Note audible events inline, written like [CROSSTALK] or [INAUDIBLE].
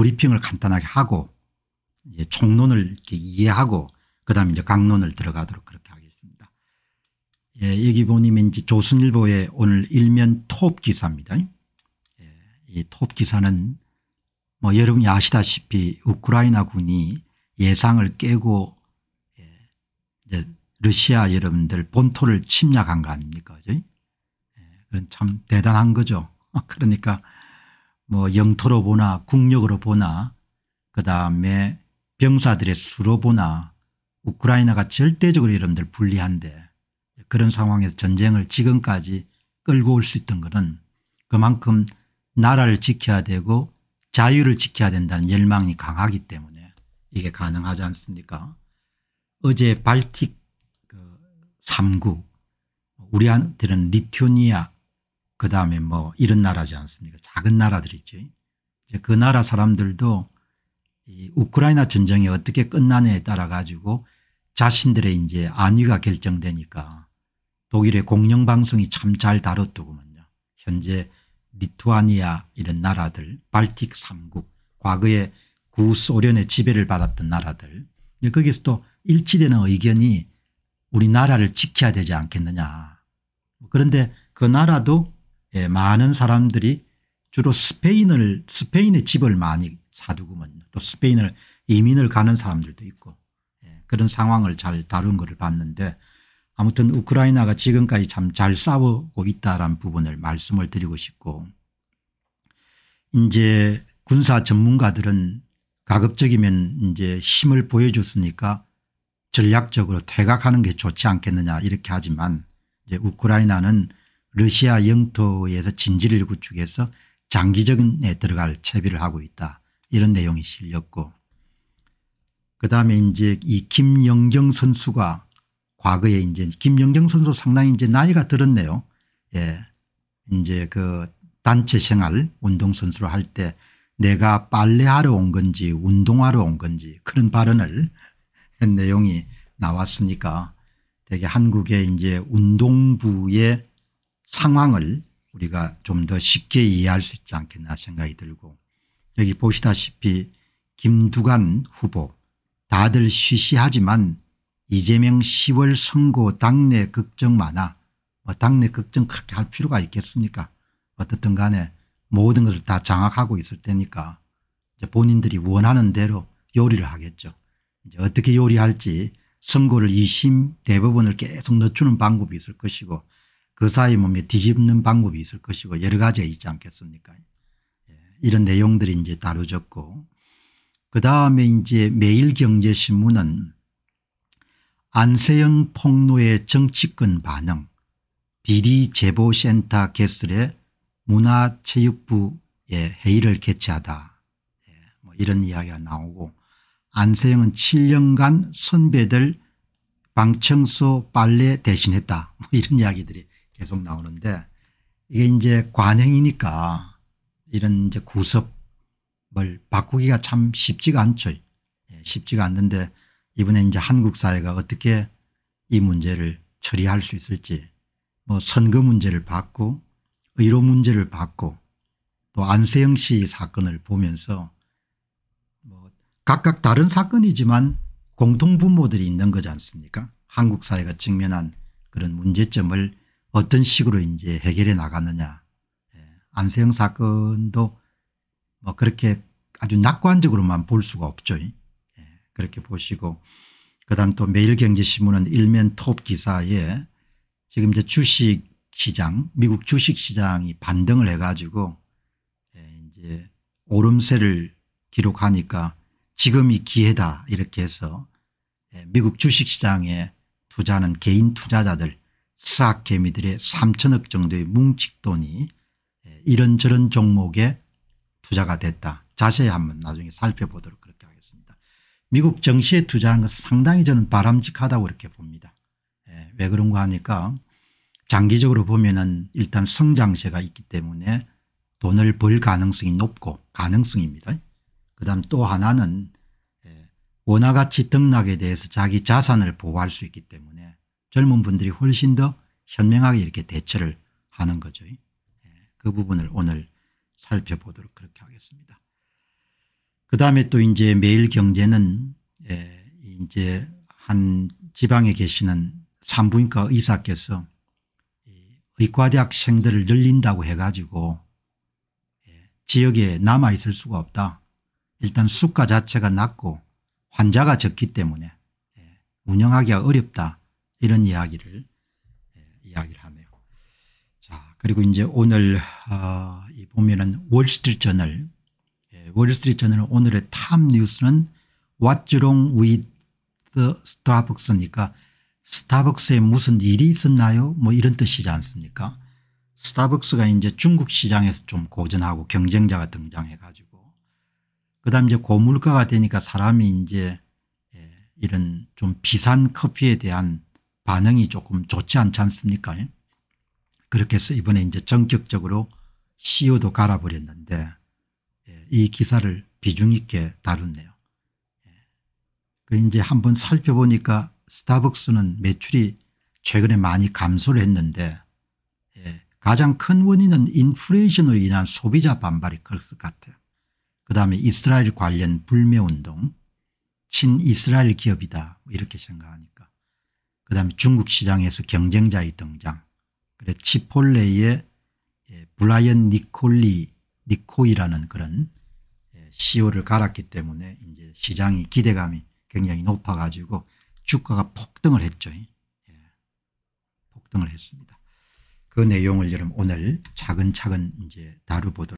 브리핑을 간단하게 하고 이제 총론을 이렇게 이해하고 그다음에 이제 강론을 들어가도록 그렇게 하겠습니다. 예, 여기 보면 이제 조선일보의 오늘 일면 톱 기사입니다. 예, 이톱 기사는 뭐 여러분이 아시다시피 우크라이나 군이 예상을 깨고 예, 러시아 여러분들 본토를 침략한 거 아닙니까? 예, 그건 참 대단한 거죠. [LAUGHS] 그러니까 뭐 영토로 보나 국력으로 보나 그다음에 병사들의 수로 보나 우크라이나가 절대적으로 여러분들 불리한데 그런 상황에서 전쟁을 지금까지 끌고 올 수 있던 것은 그만큼 나라를 지켜야 되고 자유를 지켜야 된다는 열망이 강하기 때문에 이게 가능하지 않습니까 어제 발틱 그 3국 우리한테는 리투니아 그 다음에 뭐 이런 나라지 않습니까 작은 나라들 있죠. 이제 그 나라 사람들도 이 우크라이나 전쟁이 어떻게 끝나느냐에 따라 가지고 자신들의 이제 안위가 결정되니까 독일의 공영방송이 참 잘 다뤘더구먼요. 현재 리투아니아 이런 나라들 발틱 3국 과거에 구소련의 지배를 받았던 나라들 거기서 또 일치되는 의견이 우리나라를 지켜야 되지 않겠느냐 그런데 그 나라도 예, 많은 사람들이 주로 스페인을 스페인의 집을 많이 사두고만 또 스페인을 이민을 가는 사람들도 있고 예, 그런 상황을 잘 다룬 것을 봤는데 아무튼 우크라이나가 지금까지 참 잘 싸우고 있다라는 부분을 말씀을 드리고 싶고 이제 군사 전문가들은 가급적이면 이제 힘을 보여줬으니까 전략적으로 퇴각하는 게 좋지 않겠느냐 이렇게 하지만 이제 우크라이나는 러시아 영토에서 진지를 구축해서 장기적인 에 들어갈 채비를 하고 있다. 이런 내용이 실렸고 그다음에 이제 이 김영경 선수가 과거에 이제 김영경 선수 상당히 이제 나이가 들었네요. 예. 이제 그 단체 생활 운동 선수로 할 때 내가 빨래하러 온 건지 운동하러 온 건지 그런 발언을 한 [LAUGHS] 내용이 나왔으니까 되게 한국의 이제 운동부의 상황을 우리가 좀 더 쉽게 이해할 수 있지 않겠나 생각이 들고 여기 보시다시피 김두관 후보 다들 쉬쉬하지만 이재명 10월 선거 당내 걱정 많아 뭐 당내 걱정 그렇게 할 필요가 있겠습니까 어떻든 간에 모든 것을 다 장악하고 있을 테니까 이제 본인들이 원하는 대로 요리를 하겠죠. 이제 어떻게 요리할지 선거를 2심 대법원을 계속 늦추는 방법이 있을 것이고 그 사이 몸에 뒤집는 방법이 있을 것이고 여러 가지가 있지 않겠습니까 예. 이런 내용들이 이제 다루졌고 그 다음에 이제 매일경제신문은 안세영 폭로의 정치권 반응 비리제보센터 개설의 문화체육부의 회의를 개최하다 예. 뭐 이런 이야기가 나오고 안세영은 7년간 선배들 방청소 빨래 대신했다 뭐 이런 이야기들이 계속 나오는데 이게 이제 관행이니까 이런 이제 구섭을 바꾸기가 참 쉽지가 않죠. 예, 쉽지가 않는데 이번에 이제 한국 사회가 어떻게 이 문제를 처리할 수 있을지 뭐 선거 문제를 받고 의료 문제를 받고 또 안세영 씨 사건을 보면서 뭐 각각 다른 사건이지만 공통분모들이 있는 거지 않습니까 한국 사회가 직면한 그런 문제점을 어떤 식으로 이제 해결해 나갔느냐 예, 안세영 사건도 뭐 그렇게 아주 낙관적으로만 볼 수가 없죠. 예, 그렇게 보시고 그다음 또 매일경제신문은 일면 톱 기사에 지금 이제 주식 시장 미국 주식 시장이 반등을 해가지고 예, 이제 오름세를 기록하니까 지금이 기회다 이렇게 해서 미국 주식 시장에 투자하는 개인 투자자들 수학개미들의 3천억 정도의 뭉칫돈이 예, 이런저런 종목에 투자가 됐다. 자세히 한번 나중에 살펴보도록 그렇게 하겠습니다. 미국 정시에 투자하는 것은 상당히 저는 바람직하다고 이렇게 봅니다. 예, 왜 그런가 하니까 장기적으로 보면은 일단 성장세가 있기 때문에 돈을 벌 가능성이 높고 가능성입니다. 그 다음 또 하나는 예, 원화가치 등락에 대해서 자기 자산을 보호할 수 있기 때문에 젊은 분들이 훨씬 더 현명하게 이렇게 대처를 하는 거죠. 예, 그 부분을 오늘 살펴보도록 그렇게 하겠습니다. 그 다음에 또 이제 매일경제는 예, 이제 한 지방에 계시는 산부인과 의사께서 의과대학생들을 열린다고 해가지고 예, 지역에 남아있을 수가 없다. 일단 수가 자체가 낮고 환자가 적기 때문에 운영하기가 어렵다 이런 이야기를 예, 이야기를 하네요. 자 그리고 이제 오늘 어, 보면은 월스트리트 저널 예, 월스트리트 저널 오늘의 탑 뉴스는 What's wrong with 스타벅스니까 스타벅스에 무슨 일이 있었나요? 뭐 이런 뜻이지 않습니까? 스타벅스가 이제 중국 시장에서 좀 고전하고 경쟁자가 등장해 가지고 그다음 이제 고물가가 되니까 사람이 이제 예, 이런 좀 비싼 커피에 대한 반응이 조금 좋지 않지 않습니까? 예? 그렇게 해서 이번에 이제 전격적으로 CEO도 갈아버렸는데 예, 이 기사를 비중 있게 다뤘네요. 예. 그 이제 한번 살펴보니까 스타벅스는 매출이 최근에 많이 감소를 했는데 가장 큰 원인은 인플레이션으로 인한 소비자 반발이 컸을 것 같아요. 그 다음에 이스라엘 관련 불매운동 친이스라엘 기업이다 뭐 이렇게 생각하니까 그다음에 중국 시장에서 경쟁자의 등장. 그래 치폴레의 브라이언 예, 니콜리 니코이라는 그런 예, CEO를 갈았기 때문에 이제 시장이 기대감이 굉장히 높아가지고 주가가 폭등을 했죠. 예. 폭등을 했습니다. 그 내용을 여러분 오늘 차근차근 이제 다루보도록